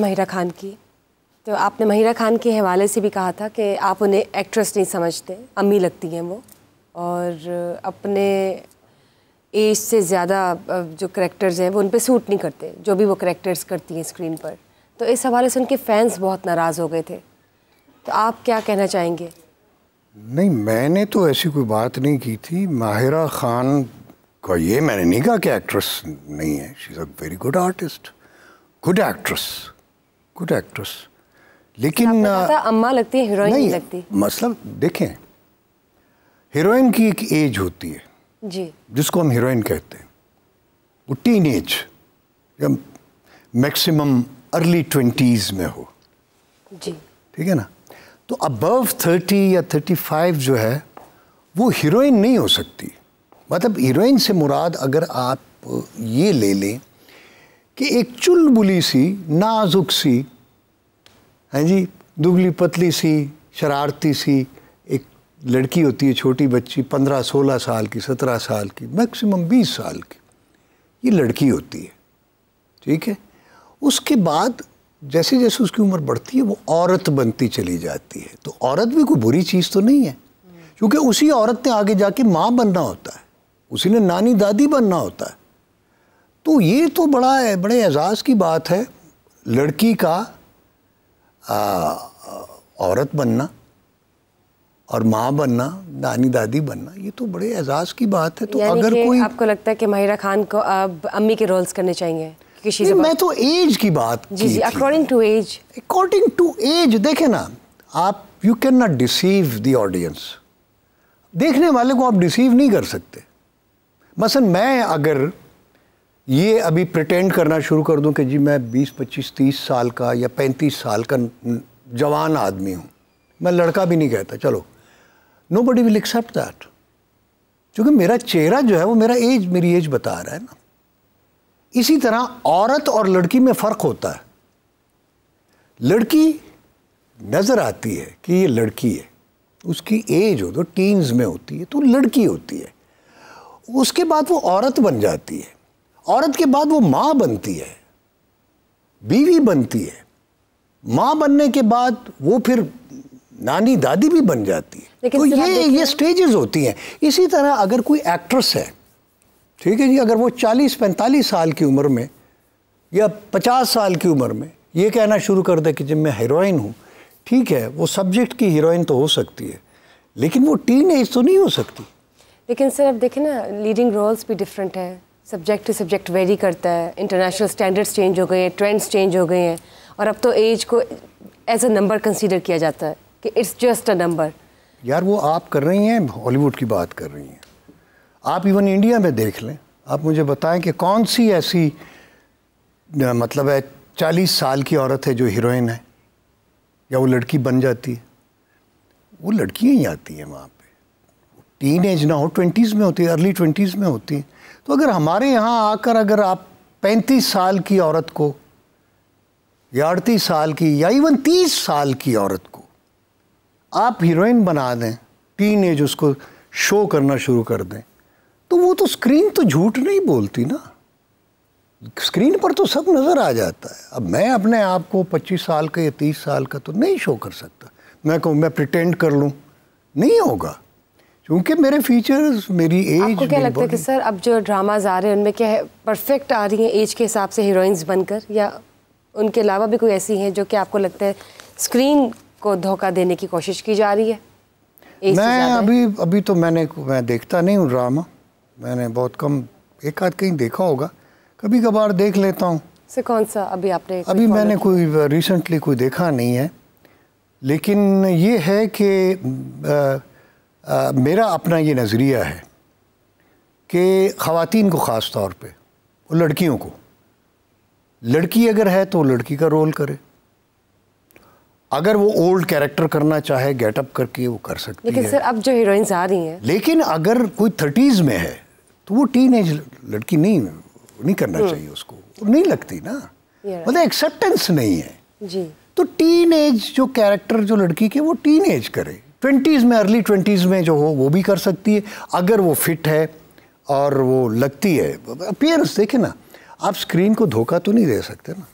महिरा खान की तो आपने महिरा खान के हवाले से भी कहा था कि आप उन्हें एक्ट्रेस नहीं समझते अम्मी लगती हैं वो और अपने एज से ज़्यादा जो करेक्टर्स हैं वो उन पर सूट नहीं करते जो भी वो करेक्टर्स करती हैं स्क्रीन पर तो इस हवाले से उनके फैंस बहुत नाराज़ हो गए थे तो आप क्या कहना चाहेंगे नहीं मैंने तो ऐसी कोई बात नहीं की थी माहिरा खान का ये मैंने नहीं कहा कि एक्ट्रेस नहीं है she is a very good artist good actress good actress लेकिन आ, अम्मा लगती है हीरोइन नहीं लगती मतलब देखें हीरोइन की एक एज होती है जी जिसको हम हीरोइन कहते हैं वो टीन एज या मैक्सिमम अर्ली ट्वेंटीज में हो जी ठीक है ना तो अबव थर्टी या थर्टी फाइव जो है वो हीरोइन नहीं हो सकती मतलब हीरोइन से मुराद अगर आप ये ले लें कि एक चुलबुली सी नाजुक सी हैं जी दुबली पतली सी शरारती सी एक लड़की होती है छोटी बच्ची पंद्रह सोलह साल की सत्रह साल की मैक्सिमम बीस साल की ये लड़की होती है ठीक है उसके बाद जैसे जैसे उसकी उम्र बढ़ती है वो औरत बनती चली जाती है तो औरत भी कोई बुरी चीज़ तो नहीं है क्योंकि उसी औरत ने आगे जाके माँ बनना होता है उसी ने नानी दादी बनना होता है तो ये तो बड़ा बड़े एजाज़ की बात है लड़की का आ, औरत बनना और माँ बनना नानी दादी बनना ये तो बड़े एजाज़ की बात है तो अगर कोई आपको लगता है कि माहिरा खान को अब अम्मी के रोल्स करने चाहिए मैं तो एज की बात according to age according to age देखे ना आप you can not deceive the audience देखने वाले को आप डिसीव नहीं कर सकते मसन मैं अगर ये अभी प्रटेंड करना शुरू कर दूं कि जी मैं 20, 25, 30 साल का या 35 साल का जवान आदमी हूँ मैं लड़का भी नहीं कहता चलो nobody will accept that क्योंकि मेरा चेहरा जो है वो मेरा एज मेरी एज बता रहा है ना इसी तरह औरत और लड़की में फ़र्क होता है लड़की नज़र आती है कि ये लड़की है उसकी एज हो तो टीन्स में होती है तो लड़की होती है उसके बाद वो औरत बन जाती है औरत के बाद वो माँ बनती है बीवी बनती है माँ बनने के बाद वो फिर नानी दादी भी बन जाती है लेकिन तो ये ये स्टेजेस होती हैं इसी तरह अगर कोई एक्ट्रेस है ठीक है जी अगर वो 40-45 साल की उम्र में या 50 साल की उम्र में ये कहना शुरू कर दे कि जब मैं हीरोइन हूँ ठीक है वो सब्जेक्ट की हीरोइन तो हो सकती है लेकिन वो टीन एज तो नहीं हो सकती लेकिन सर अब देखें ना लीडिंग रोल्स भी डिफरेंट है सब्जेक्ट टू सब्जेक्ट वेरी करता है इंटरनेशनल स्टैंडर्ड्स चेंज हो गए हैं ट्रेंड्स चेंज हो गए हैं और अब तो एज को एज अ नंबर कंसीडर किया जाता है कि इट्स जस्ट अ नंबर यार वो आप कर रही हैं हॉलीवुड की बात कर रही हैं आप इवन इंडिया में देख लें आप मुझे बताएं कि कौन सी ऐसी मतलब है चालीस साल की औरत है जो हीरोइन है या वो लड़की बन जाती है वो लड़कियाँ ही आती हैं वहाँ पर टीन एज ना हो ट्वेंटीज़ में होती है अर्ली ट्वेंटीज़ में होती है तो अगर हमारे यहाँ आकर अगर आप पैंतीस साल की औरत को या अड़तीस साल की या इवन तीस साल की औरत को आप हीरोइन बना दें टीन एज उसको शो करना शुरू कर दें तो वो तो स्क्रीन तो झूठ नहीं बोलती ना स्क्रीन पर तो सब नज़र आ जाता है अब मैं अपने आप को 25 साल का या 30 साल का तो नहीं शो कर सकता मैं कहूँ मैं प्रिटेंड कर लूँ नहीं होगा क्योंकि मेरे फीचर्स मेरी एज आपको क्या लगता है कि सर अब जो ड्रामाज आ रहे हैं उनमें क्या है परफेक्ट आ रही हैं एज के हिसाब से हीरोइंस बनकर या उनके अलावा भी कोई ऐसी हैं जो कि आपको लगता है स्क्रीन को धोखा देने की कोशिश की जा रही है मैं अभी है? अभी तो मैंने मैं देखता नहीं हूँ ड्रामा मैंने बहुत कम एक आध कहीं देखा होगा कभी कभार देख लेता हूँ कौन सा अभी आपने अभी मैंने कोई रिसेंटली कोई देखा नहीं है लेकिन ये है कि आ, मेरा अपना ये नज़रिया है कि ख़वान को ख़ास तौर पर और लड़कियों को लड़की अगर है तो लड़की का रोल करे अगर वो ओल्ड कैरेक्टर करना चाहे गेटअप करके वो कर सकती लेकिन है लेकिन सर अब जो हीरोइंस आ रही हैं लेकिन अगर कोई थर्टीज़ में है तो वो टीन एज लड़की नहीं नहीं करना हम्म। चाहिए उसको तो नहीं लगती ना मतलब एक्सेप्टेंस नहीं है जी तो टीन एज जो कैरेक्टर जो लड़की के वो टीन एज करे ट्वेंटीज़ में अर्ली ट्वेंटीज़ में जो हो वो भी कर सकती है अगर वो फिट है और वो लगती है अपियरेंस देखे ना आप स्क्रीन को धोखा तो नहीं दे सकते ना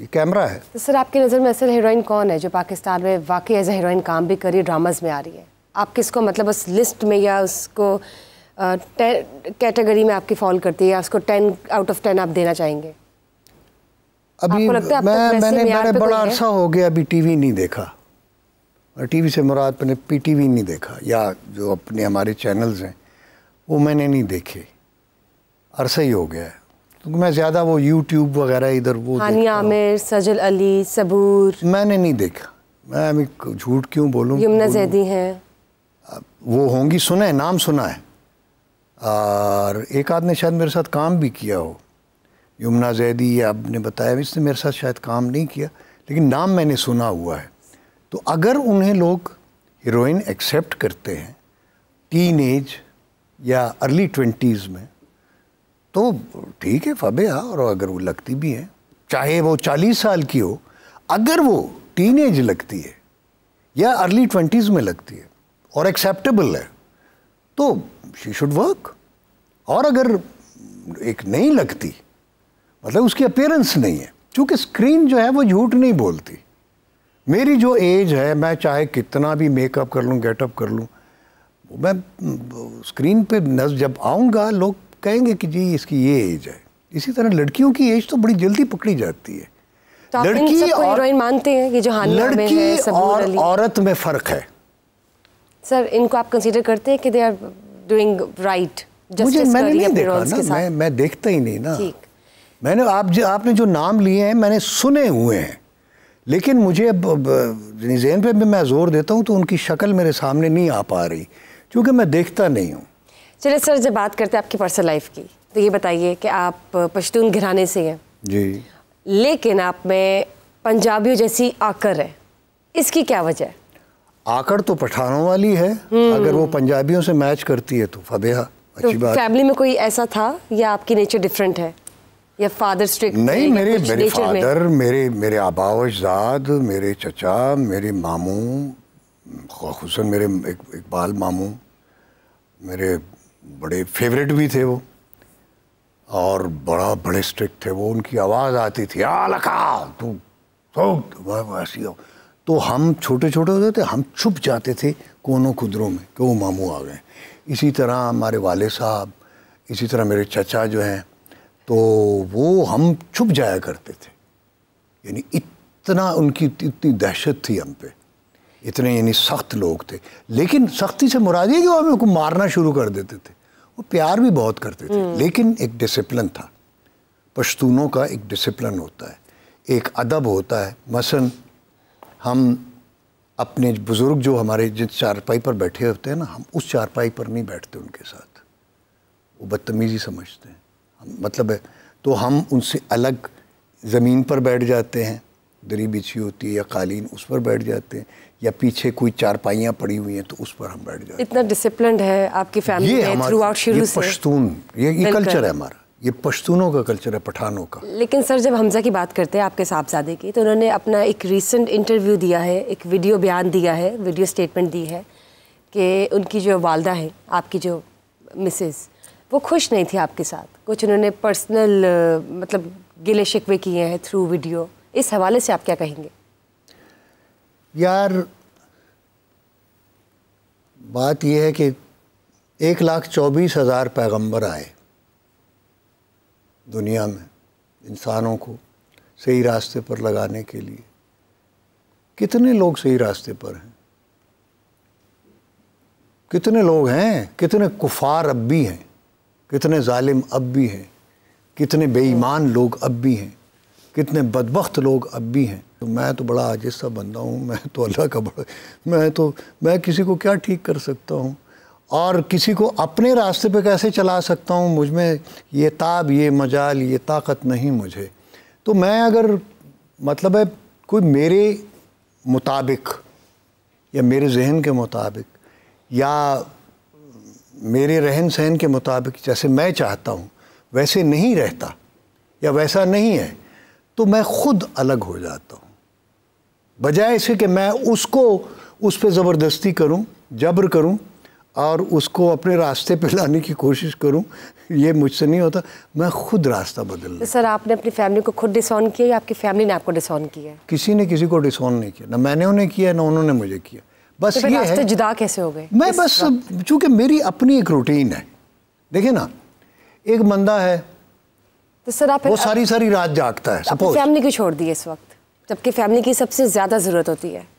ये कैमरा है तो सर आपकी नज़र में असल हीरोइन कौन है जो पाकिस्तान में वाकई एज ए हीरोइन काम भी करी ड्रामाज में आ रही है आप किसको मतलब उस लिस्ट में या उसको कैटेगरी में आपकी फॉल करती है या उसको टेन आउट ऑफ टेन आप देना चाहेंगे अभी मैं मैंने मैंने बड़ा अरसा हो गया अभी टीवी नहीं देखा और टीवी से मुराद मैंने पीटीवी नहीं देखा या जो अपने हमारे चैनल्स हैं वो मैंने नहीं देखे अरसा ही हो गया है क्योंकि तो मैं ज़्यादा वो यूट्यूब वगैरह इधर वो आमिर सजल अली सबूर मैंने नहीं देखा मैं अभी झूठ क्यों बोलूँ यमुना जैदी हैं वो होंगी सुना है नाम सुना है और एक आध ने शायद मेरे साथ काम भी किया हो यमुना जैदी आपने बताया इसने मेरे साथ शायद काम नहीं किया लेकिन नाम मैंने सुना हुआ है तो अगर उन्हें लोग हीरोइन एक्सेप्ट करते हैं टीन एज या अर्ली ट्वेंटीज़ में तो ठीक है आ हाँ, और अगर वो लगती भी है चाहे वो चालीस साल की हो अगर वो टीन एज लगती है या अर्ली ट्वेंटीज़ में लगती है और एक्सेप्टेबल है तो शी शुड वर्क और अगर एक नहीं लगती मतलब उसकी अपेयरेंस नहीं है क्योंकि स्क्रीन जो है वो झूठ नहीं बोलती मेरी जो एज है मैं चाहे कितना भी मेकअप कर लूँ गेटअप कर लूँ मैं स्क्रीन पे नज़र जब आऊँगा लोग कहेंगे कि जी इसकी ये एज है इसी तरह लड़कियों की एज तो बड़ी जल्दी पकड़ी जाती है तो लड़की और मानते हैं कि जो लड़की में है, और औरत में फ़र्क है सर इनको आप कंसीडर करते हैं कि दे आर डूइंग राइट मुझे मैंने नहीं देखा ना मैं मैं देखता ही नहीं ना मैंने आप जो आपने जो नाम लिए हैं मैंने सुने हुए हैं लेकिन मुझे जहन पे भी मैं ज़ोर देता हूँ तो उनकी शक्ल मेरे सामने नहीं आ पा रही क्योंकि मैं देखता नहीं हूँ चलिए सर जब बात करते हैं आपकी पर्सनल लाइफ की तो ये बताइए कि आप पश्तून घराने से हैं जी लेकिन आप में पंजाबियों जैसी आकर है इसकी क्या वजह है आकर तो पठानों वाली है हम्म। अगर वो पंजाबियों से मैच करती है तो फबेहा अच्छी तो बात फैमिली में कोई ऐसा था या आपकी नेचर डिफरेंट है या फादर स्ट्रिक्ट नहीं मेरे मेरे फादर मेरे मेरे आबावजाद मेरे चचा मेरे मामू खूस मेरे इकबाल मामू मेरे बड़े फेवरेट भी थे वो और बड़ा बड़े स्ट्रिक्ट थे वो उनकी आवाज़ आती थी आ लखा तू तो ऐसी हो तो हम छोटे छोटे होते थे हम छुप जाते थे कोनों कुदरों में कि वो मामू आ गए इसी तरह हमारे वाले साहब इसी तरह मेरे चचा जो हैं तो वो हम छुप जाया करते थे यानी इतना उनकी इतनी दहशत थी हम पे इतने यानी सख्त लोग थे लेकिन सख्ती से मुराद ये कि वो हमें मारना शुरू कर देते थे वो प्यार भी बहुत करते थे हम्म। लेकिन एक डिसिप्लिन था पश्तूनों का एक डिसिप्लिन होता है एक अदब होता है मसन हम अपने बुज़ुर्ग जो हमारे जिस चारपाई पर बैठे होते हैं ना हम उस चारपाई पर नहीं बैठते उनके साथ वो बदतमीज़ी समझते हैं मतलब है तो हम उनसे अलग ज़मीन पर बैठ जाते हैं दरी बिछी होती है या कालीन उस पर बैठ जाते हैं या पीछे कोई चारपाइयाँ पड़ी हुई हैं तो उस पर हम बैठ जाते हैं इतना डिसिप्लिन है आपकी फैमिली में थ्रू आउट शुरू से पश्तून ये ये कल्चर है हमारा ये पश्तूनों का कल्चर है पठानों का लेकिन सर जब हमजा की बात करते हैं आपके साहबजादे की तो उन्होंने अपना एक रिसेंट इंटरव्यू दिया है एक वीडियो बयान दिया है वीडियो स्टेटमेंट दी है कि उनकी जो वालदा है आपकी जो मिसेज़ वो खुश नहीं थी आपके साथ कुछ उन्होंने पर्सनल मतलब गिले शिकवे किए हैं थ्रू वीडियो इस हवाले से आप क्या कहेंगे यार बात यह है कि एक लाख चौबीस हज़ार पैगम्बर आए दुनिया में इंसानों को सही रास्ते पर लगाने के लिए कितने लोग सही रास्ते पर हैं कितने लोग हैं कितने कुफार अब भी हैं कितने ालिम अब भी हैं कितने बेईमान लोग अब भी हैं कितने बदबخت लोग अब भी हैं तो मैं तो बड़ा आजिज सा बंदा हूँ मैं तो अल्लाह का बड़ा मैं तो मैं किसी को क्या ठीक कर सकता हूँ और किसी को अपने रास्ते पे कैसे चला सकता हूँ मुझ में ये ताब ये मजाल ये ताकत नहीं मुझे तो मैं अगर मतलब है कोई मेरे मुताबिक या मेरे जहन के मुताबिक या मेरे रहन सहन के मुताबिक जैसे मैं चाहता हूँ वैसे नहीं रहता या वैसा नहीं है तो मैं खुद अलग हो जाता हूँ बजाय इसके कि मैं उसको उस पर ज़बरदस्ती करूँ जबर करूँ और उसको अपने रास्ते पर लाने की कोशिश करूँ ये मुझसे नहीं होता मैं खुद रास्ता बदल तो सर आपने अपनी फैमिली को खुद डिसऑन किया या आपकी फैमिली ने आपको डिसऑन किया किसी ने किसी को डिसऑन नहीं किया ना मैंने उन्हें किया ना उन्होंने मुझे किया बस तो ये है जुदा कैसे हो गए मैं बस चूंकि मेरी अपनी एक रूटीन है देखिए ना एक बंदा है तो सर आप वो सारी सारी रात जागता है सपोज फैमिली को छोड़ दी इस वक्त जबकि फैमिली की सबसे ज़्यादा ज़रूरत होती है